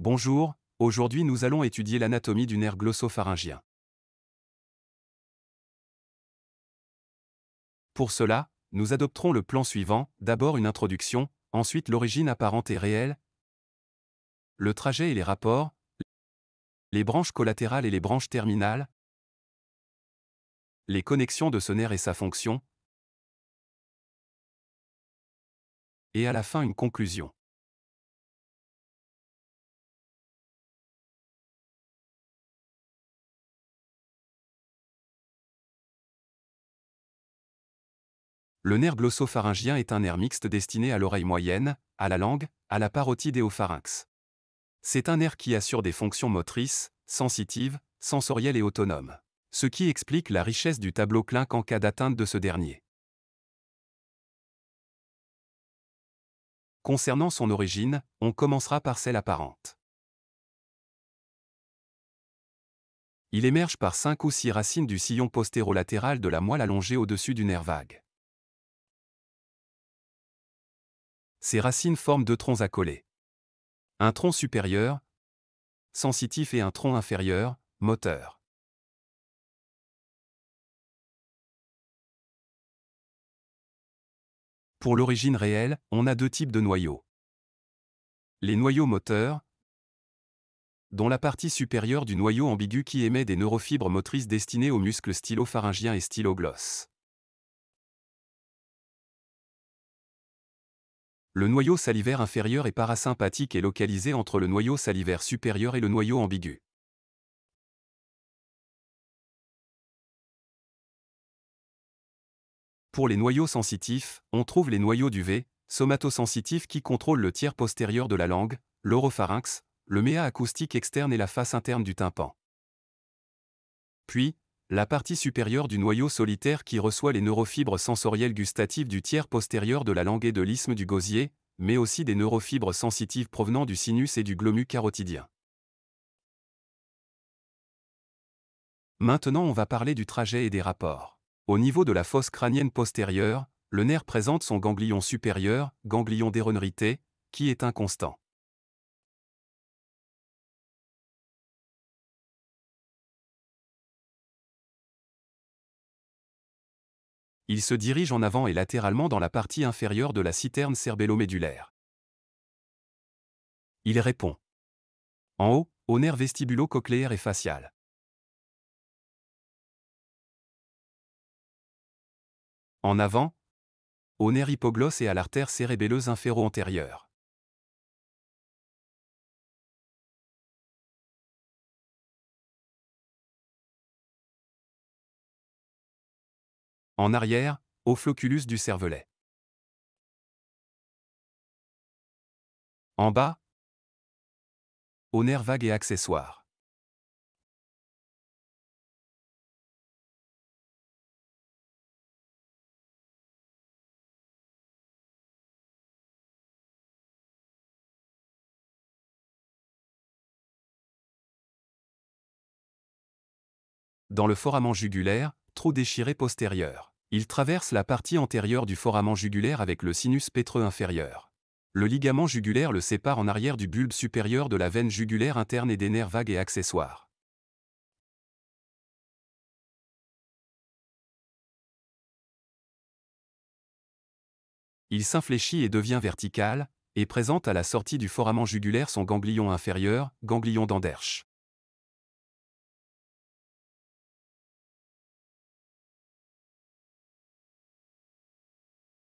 Bonjour, aujourd'hui nous allons étudier l'anatomie du nerf glossopharyngien. Pour cela, nous adopterons le plan suivant, d'abord une introduction, ensuite l'origine apparente et réelle, le trajet et les rapports, les branches collatérales et les branches terminales, les connexions de ce nerf et sa fonction, et à la fin une conclusion. Le nerf glossopharyngien est un nerf mixte destiné à l'oreille moyenne, à la langue, à la parotide et au pharynx. C'est un nerf qui assure des fonctions motrices, sensitives, sensorielles et autonomes, ce qui explique la richesse du tableau clinique en cas d'atteinte de ce dernier. Concernant son origine, on commencera par celle apparente. Il émerge par cinq ou six racines du sillon postérolatéral de la moelle allongée au-dessus du nerf vague. Ses racines forment deux troncs accolés. Un tronc supérieur, sensitif et un tronc inférieur, moteur. Pour l'origine réelle, on a deux types de noyaux. Les noyaux moteurs, dont la partie supérieure du noyau ambigu qui émet des neurofibres motrices destinées aux muscles stylo et stylogloss. Le noyau salivaire inférieur est parasympathique et localisé entre le noyau salivaire supérieur et le noyau ambigu. Pour les noyaux sensitifs, on trouve les noyaux du V, somatosensitifs qui contrôlent le tiers postérieur de la langue, l'oropharynx, le méa acoustique externe et la face interne du tympan. Puis, la partie supérieure du noyau solitaire qui reçoit les neurofibres sensorielles gustatives du tiers postérieur de la langue et de l'isthme du gosier, mais aussi des neurofibres sensitives provenant du sinus et du glomus carotidien. Maintenant, on va parler du trajet et des rapports. Au niveau de la fosse crânienne postérieure, le nerf présente son ganglion supérieur, ganglion d'éronerité, qui est inconstant. il se dirige en avant et latéralement dans la partie inférieure de la citerne cérébellomédulaire. Il répond. En haut, au nerf vestibulo-cochléaire et facial. En avant, au nerf hypoglosse et à l'artère cérébelleuse inféro-antérieure. en arrière, au floculus du cervelet. En bas, aux nerfs vagues et accessoires. Dans le foramen jugulaire, déchiré postérieur. Il traverse la partie antérieure du foramen jugulaire avec le sinus pétreux inférieur. Le ligament jugulaire le sépare en arrière du bulbe supérieur de la veine jugulaire interne et des nerfs vagues et accessoires. Il s'infléchit et devient vertical, et présente à la sortie du foramen jugulaire son ganglion inférieur, ganglion d'Anderche.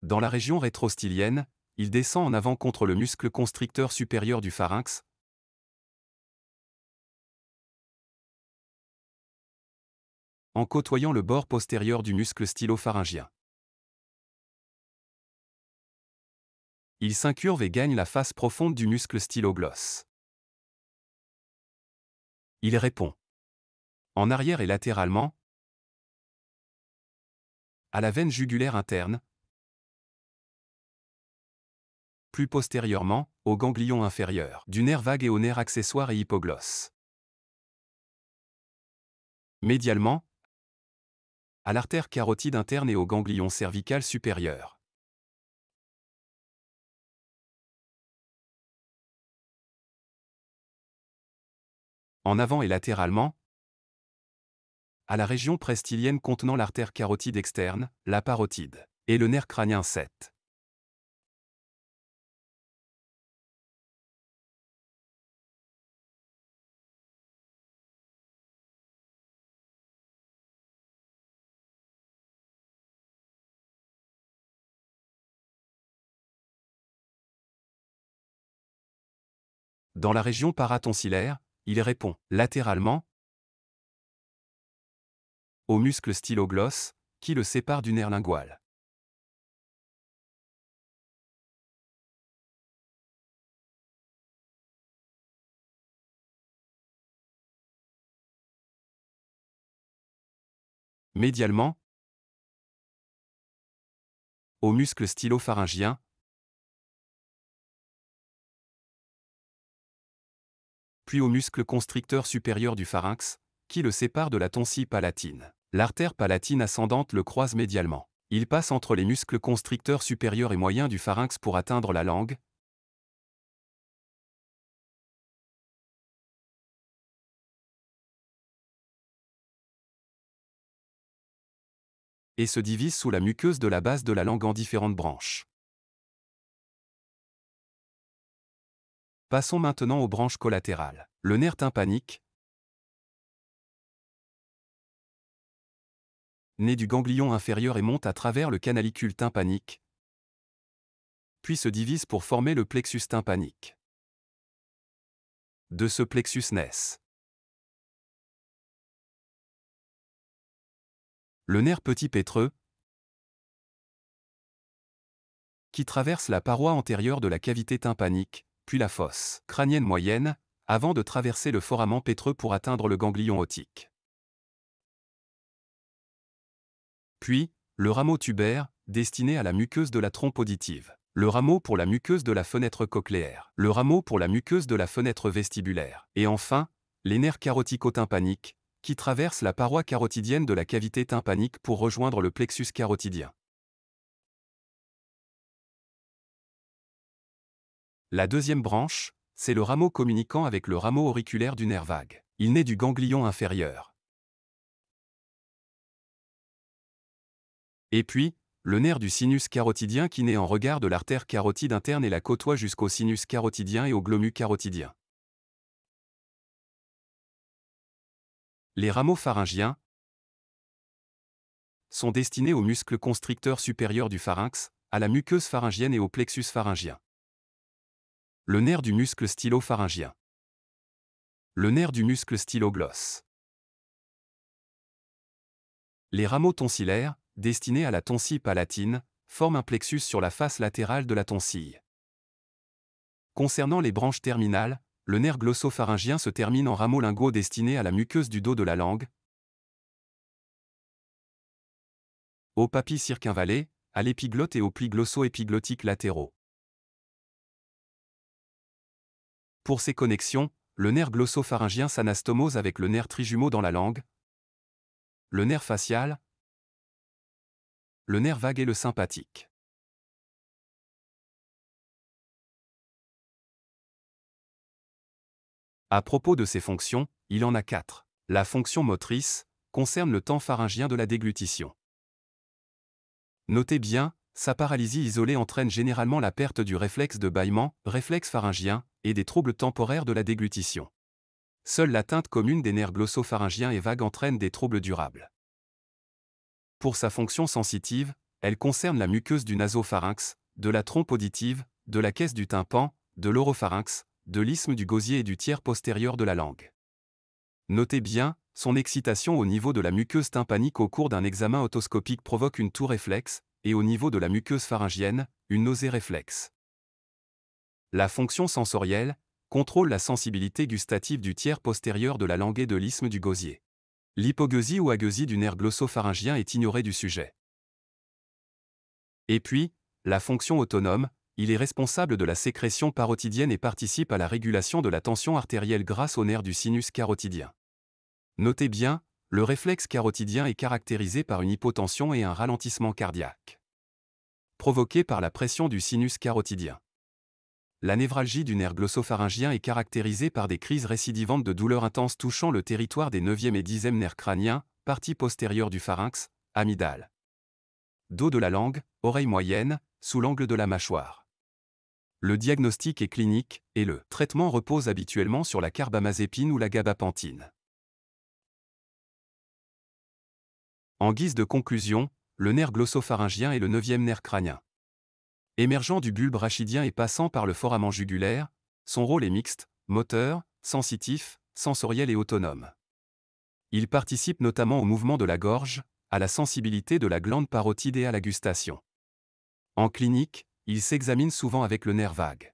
Dans la région rétrostylienne, il descend en avant contre le muscle constricteur supérieur du pharynx. En côtoyant le bord postérieur du muscle stylopharyngien. Il s'incurve et gagne la face profonde du muscle stylogloss. Il répond. En arrière et latéralement. À la veine jugulaire interne, plus postérieurement, au ganglion inférieur, du nerf vague et au nerf accessoire et hypoglosse. Médialement, à l'artère carotide interne et au ganglion cervical supérieur. En avant et latéralement, à la région prestilienne contenant l'artère carotide externe, la parotide, et le nerf crânien 7. dans la région paratonsillaire, il répond latéralement au muscle stylogloss, qui le sépare du nerf lingual. Médialement, au muscle stylopharyngien, puis au muscle constricteur supérieur du pharynx, qui le sépare de la tonsille palatine. L'artère palatine ascendante le croise médialement. Il passe entre les muscles constricteurs supérieurs et moyens du pharynx pour atteindre la langue. et se divise sous la muqueuse de la base de la langue en différentes branches. Passons maintenant aux branches collatérales. Le nerf tympanique, né du ganglion inférieur et monte à travers le canalicule tympanique, puis se divise pour former le plexus tympanique. De ce plexus naissent le nerf petit pétreux, qui traverse la paroi antérieure de la cavité tympanique, puis la fosse crânienne moyenne, avant de traverser le foramen pétreux pour atteindre le ganglion otique. Puis, le rameau tubaire, destiné à la muqueuse de la trompe auditive, le rameau pour la muqueuse de la fenêtre cochléaire, le rameau pour la muqueuse de la fenêtre vestibulaire, et enfin, les nerfs carotico-tympaniques, qui traversent la paroi carotidienne de la cavité tympanique pour rejoindre le plexus carotidien. La deuxième branche, c'est le rameau communiquant avec le rameau auriculaire du nerf vague. Il naît du ganglion inférieur. Et puis, le nerf du sinus carotidien qui naît en regard de l'artère carotide interne et la côtoie jusqu'au sinus carotidien et au glomus carotidien. Les rameaux pharyngiens sont destinés aux muscles constricteurs supérieurs du pharynx, à la muqueuse pharyngienne et au plexus pharyngien. Le nerf du muscle stylopharyngien. Le nerf du muscle stylogloss. Les rameaux tonsillaires, destinés à la tonsille palatine, forment un plexus sur la face latérale de la tonsille. Concernant les branches terminales, le nerf glossopharyngien se termine en rameaux lingot destinés à la muqueuse du dos de la langue. Au papy circunvalé, à l'épiglotte et aux plis glosso-épiglottiques latéraux. Pour ces connexions, le nerf glossopharyngien s'anastomose avec le nerf trijumeau dans la langue, le nerf facial, le nerf vague et le sympathique. À propos de ces fonctions, il en a quatre. La fonction motrice concerne le temps pharyngien de la déglutition. Notez bien, sa paralysie isolée entraîne généralement la perte du réflexe de bâillement, réflexe pharyngien, et des troubles temporaires de la déglutition. Seule l'atteinte commune des nerfs glossopharyngiens et vagues entraîne des troubles durables. Pour sa fonction sensitive, elle concerne la muqueuse du nasopharynx, de la trompe auditive, de la caisse du tympan, de l'oropharynx, de l'isthme du gosier et du tiers postérieur de la langue. Notez bien, son excitation au niveau de la muqueuse tympanique au cours d'un examen otoscopique provoque une toux réflexe, et au niveau de la muqueuse pharyngienne, une nausée réflexe. La fonction sensorielle contrôle la sensibilité gustative du tiers postérieur de la langue et de l'isthme du gosier. L'hypogésie ou agueusie du nerf glossopharyngien est ignorée du sujet. Et puis, la fonction autonome, il est responsable de la sécrétion parotidienne et participe à la régulation de la tension artérielle grâce au nerf du sinus carotidien. Notez bien, le réflexe carotidien est caractérisé par une hypotension et un ralentissement cardiaque, provoqué par la pression du sinus carotidien. La névralgie du nerf glossopharyngien est caractérisée par des crises récidivantes de douleurs intenses touchant le territoire des 9e et 10e nerfs crâniens, partie postérieure du pharynx, amygdale, dos de la langue, oreille moyenne, sous l'angle de la mâchoire. Le diagnostic est clinique et le traitement repose habituellement sur la carbamazépine ou la gabapentine. En guise de conclusion, le nerf glossopharyngien est le neuvième nerf crânien. Émergeant du bulbe rachidien et passant par le foramen jugulaire, son rôle est mixte, moteur, sensitif, sensoriel et autonome. Il participe notamment au mouvement de la gorge, à la sensibilité de la glande parotide et à la gustation. En clinique, il s'examine souvent avec le nerf vague.